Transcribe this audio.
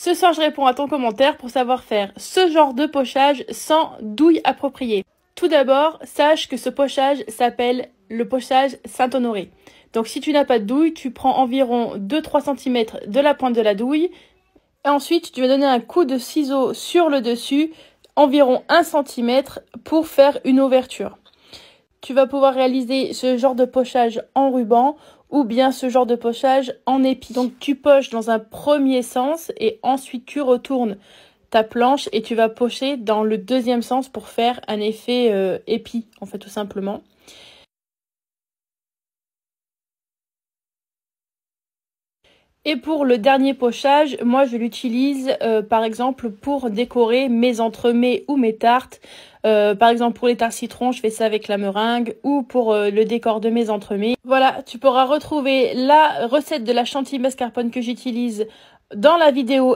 Ce soir, je réponds à ton commentaire pour savoir faire ce genre de pochage sans douille appropriée. Tout d'abord, sache que ce pochage s'appelle le pochage Saint-Honoré. Donc si tu n'as pas de douille, tu prends environ 2-3 cm de la pointe de la douille. Et ensuite, tu vas donner un coup de ciseau sur le dessus, environ 1 cm, pour faire une ouverture tu vas pouvoir réaliser ce genre de pochage en ruban ou bien ce genre de pochage en épi. Donc tu poches dans un premier sens et ensuite tu retournes ta planche et tu vas pocher dans le deuxième sens pour faire un effet euh, épi en fait tout simplement. Et pour le dernier pochage, moi je l'utilise euh, par exemple pour décorer mes entremets ou mes tartes. Euh, par exemple pour les tartes citron, je fais ça avec la meringue ou pour euh, le décor de mes entremets. Voilà, tu pourras retrouver la recette de la chantilly mascarpone que j'utilise dans la vidéo